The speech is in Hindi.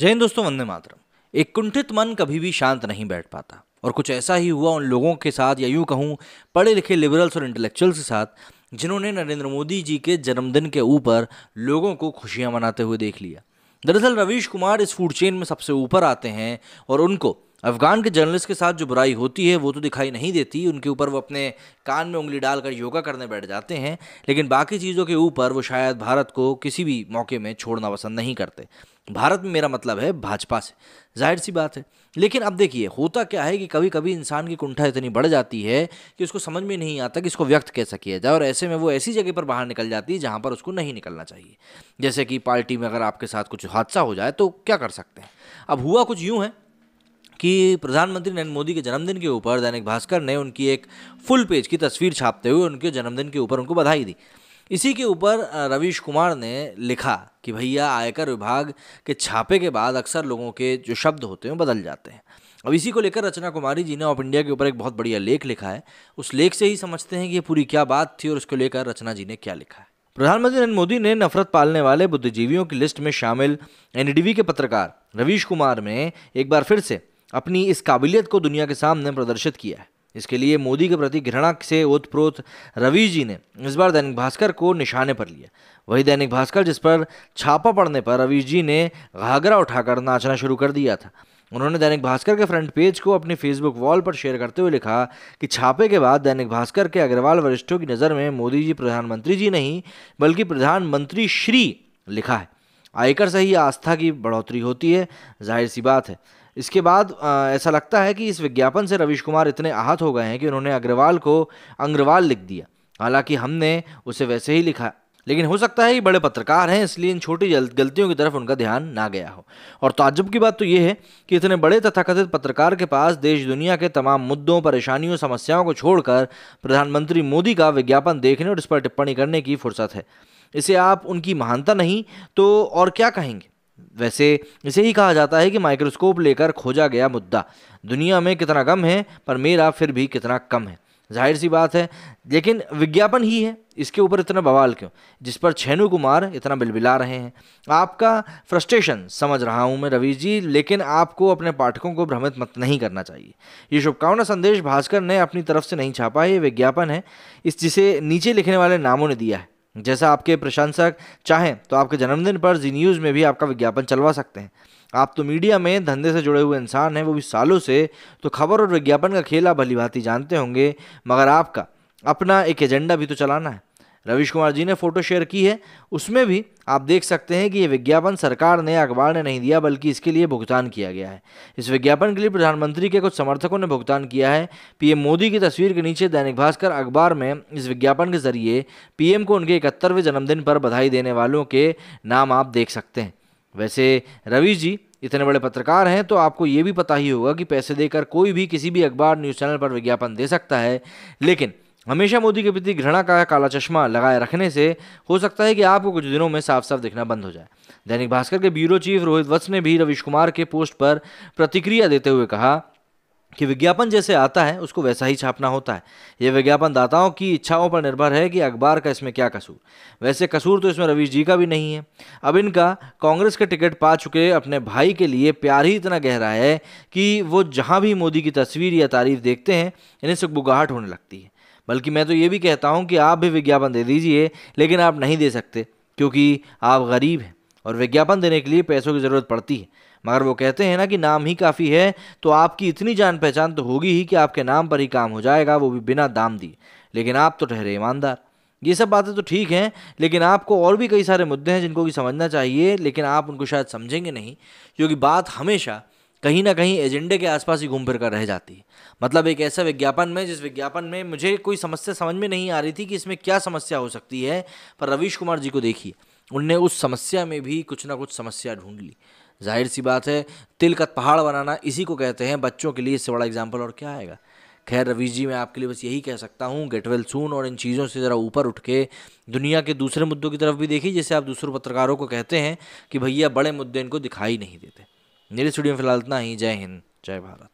जय हिंद दोस्तों वंदे मातरम एक कुंठित मन कभी भी शांत नहीं बैठ पाता और कुछ ऐसा ही हुआ उन लोगों के साथ या यूं कहूँ पढ़े लिखे लिबरल्स और इंटेलेक्चुअल्स के साथ जिन्होंने नरेंद्र मोदी जी के जन्मदिन के ऊपर लोगों को खुशियाँ मनाते हुए देख लिया दरअसल रवीश कुमार इस फूड चेन में सबसे ऊपर आते हैं और उनको अफगान के जर्नलिस्ट के साथ जो बुराई होती है वो तो दिखाई नहीं देती उनके ऊपर वो अपने कान में उंगली डालकर योगा करने बैठ जाते हैं लेकिन बाकी चीज़ों के ऊपर वो शायद भारत को किसी भी मौके में छोड़ना पसंद नहीं करते भारत में मेरा मतलब है भाजपा से जाहिर सी बात है लेकिन अब देखिए होता क्या है कि कभी कभी इंसान की कुंठा इतनी बढ़ जाती है कि उसको समझ में नहीं आता कि इसको व्यक्त कैसा किया जाए और ऐसे में वो ऐसी जगह पर बाहर निकल जाती है जहाँ पर उसको नहीं निकलना चाहिए जैसे कि पार्टी में अगर आपके साथ कुछ हादसा हो जाए तो क्या कर सकते हैं अब हुआ कुछ यूँ है कि प्रधानमंत्री नरेंद्र मोदी के जन्मदिन के ऊपर दैनिक भास्कर ने उनकी एक फुल पेज की तस्वीर छापते हुए उनके जन्मदिन के ऊपर उनको बधाई दी इसी के ऊपर रवीश कुमार ने लिखा कि भैया आयकर विभाग के छापे के बाद अक्सर लोगों के जो शब्द होते हैं बदल जाते हैं अब इसी को लेकर रचना कुमारी जी ने ऑफ इंडिया के ऊपर एक बहुत बढ़िया लेख लिखा है उस लेख से ही समझते हैं कि ये पूरी क्या बात थी और उसको लेकर रचना जी ने क्या लिखा है प्रधानमंत्री नरेंद्र मोदी ने नफरत पालने वाले बुद्धिजीवियों की लिस्ट में शामिल एनडीवी के पत्रकार रवीश कुमार में एक बार फिर से अपनी इस काबिलियत को दुनिया के सामने प्रदर्शित किया है इसके लिए मोदी के प्रति घृणा से ओतप्रोत रवि जी ने इस बार दैनिक भास्कर को निशाने पर लिया वही दैनिक भास्कर जिस पर छापा पड़ने पर रवि जी ने घाघरा उठाकर नाचना शुरू कर दिया था उन्होंने दैनिक भास्कर के फ्रंट पेज को अपनी फेसबुक वॉल पर शेयर करते हुए लिखा कि छापे के बाद दैनिक भास्कर के अग्रवाल वरिष्ठों की नज़र में मोदी जी प्रधानमंत्री जी नहीं बल्कि प्रधानमंत्री श्री लिखा है आयकर से ही आस्था की बढ़ोतरी होती है जाहिर सी बात है इसके बाद ऐसा लगता है कि इस विज्ञापन से रवीश कुमार इतने आहत हो गए हैं कि उन्होंने अग्रवाल को अंग्रवाल लिख दिया हालांकि हमने उसे वैसे ही लिखा लेकिन हो सकता है ये बड़े पत्रकार हैं इसलिए इन छोटी गलतियों की तरफ उनका ध्यान ना गया हो और ताज्जुब की बात तो ये है कि इतने बड़े तथाकथित पत्रकार के पास देश दुनिया के तमाम मुद्दों परेशानियों समस्याओं को छोड़कर प्रधानमंत्री मोदी का विज्ञापन देखने और इस पर टिप्पणी करने की फुर्सत है इसे आप उनकी महानता नहीं तो और क्या कहेंगे वैसे इसे ही कहा जाता है कि माइक्रोस्कोप लेकर खोजा गया मुद्दा दुनिया में कितना कम है पर मेरा फिर भी कितना कम है जाहिर सी बात है लेकिन विज्ञापन ही है इसके ऊपर इतना बवाल क्यों जिस पर छेनू कुमार इतना बिलबिला रहे हैं आपका फ्रस्ट्रेशन समझ रहा हूं मैं रवि जी लेकिन आपको अपने पाठकों को भ्रमित मत नहीं करना चाहिए ये शुभकामना संदेश भास्कर ने अपनी तरफ से नहीं छापा है ये विज्ञापन है इस जिसे नीचे लिखने वाले नामों ने दिया है जैसा आपके प्रशंसक चाहें तो आपके जन्मदिन पर जी न्यूज़ में भी आपका विज्ञापन चलवा सकते हैं आप तो मीडिया में धंधे से जुड़े हुए इंसान हैं वो भी सालों से तो खबर और विज्ञापन का खेला आप भली भांति जानते होंगे मगर आपका अपना एक एजेंडा भी तो चलाना है रविश कुमार जी ने फोटो शेयर की है उसमें भी आप देख सकते हैं कि ये विज्ञापन सरकार ने अखबार ने नहीं दिया बल्कि इसके लिए भुगतान किया गया है इस विज्ञापन के लिए प्रधानमंत्री के कुछ समर्थकों ने भुगतान किया है पीएम मोदी की तस्वीर के नीचे दैनिक भास्कर अखबार में इस विज्ञापन के जरिए पीएम को उनके इकहत्तरवें जन्मदिन पर बधाई देने वालों के नाम आप देख सकते हैं वैसे रवि जी इतने बड़े पत्रकार हैं तो आपको ये भी पता ही होगा कि पैसे देकर कोई भी किसी भी अखबार न्यूज़ चैनल पर विज्ञापन दे सकता है लेकिन हमेशा मोदी के प्रति घृणा का काला चश्मा लगाए रखने से हो सकता है कि आपको कुछ दिनों में साफ साफ दिखना बंद हो जाए दैनिक भास्कर के ब्यूरो चीफ रोहित वत्स ने भी रविश कुमार के पोस्ट पर प्रतिक्रिया देते हुए कहा कि विज्ञापन जैसे आता है उसको वैसा ही छापना होता है यह विज्ञापन दाताओं की इच्छाओं पर निर्भर है कि अखबार का इसमें क्या कसूर वैसे कसूर तो इसमें रवीश जी का भी नहीं है अब इनका कांग्रेस के टिकट पा चुके अपने भाई के लिए प्यार ही इतना गहरा है कि वो जहाँ भी मोदी की तस्वीर या तारीफ देखते हैं इन्हें सुखबुगाहट होने लगती है बल्कि मैं तो ये भी कहता हूँ कि आप भी विज्ञापन दे दीजिए लेकिन आप नहीं दे सकते क्योंकि आप गरीब हैं और विज्ञापन देने के लिए पैसों की ज़रूरत पड़ती है मगर वो कहते हैं ना कि नाम ही काफ़ी है तो आपकी इतनी जान पहचान तो होगी ही कि आपके नाम पर ही काम हो जाएगा वो भी बिना दाम दिए लेकिन आप तो ठहरे ईमानदार ये सब बातें तो ठीक हैं लेकिन आपको और भी कई सारे मुद्दे हैं जिनको कि समझना चाहिए लेकिन आप उनको शायद समझेंगे नहीं क्योंकि बात हमेशा कहीं ना कहीं एजेंडे के आसपास ही घूम फिर कर रह जाती है मतलब एक ऐसा विज्ञापन में जिस विज्ञापन में मुझे कोई समस्या समझ में नहीं आ रही थी कि इसमें क्या समस्या हो सकती है पर रवीश कुमार जी को देखिए उनने उस समस्या में भी कुछ ना कुछ समस्या ढूंढ ली जाहिर सी बात है तिल का पहाड़ बनाना इसी को कहते हैं बच्चों के लिए इससे बड़ा एग्जाम्पल और क्या आएगा खैर रवीश जी मैं आपके लिए बस यही कह सकता हूँ गेट वेल सून और इन चीज़ों से ज़रा ऊपर उठ के दुनिया के दूसरे मुद्दों की तरफ भी देखिए जैसे आप दूसरे पत्रकारों को कहते हैं कि भैया बड़े मुद्दे इनको दिखाई नहीं देते मेरे स्टूडियो में फिलहाल इतना ही जय हिंद जय भारत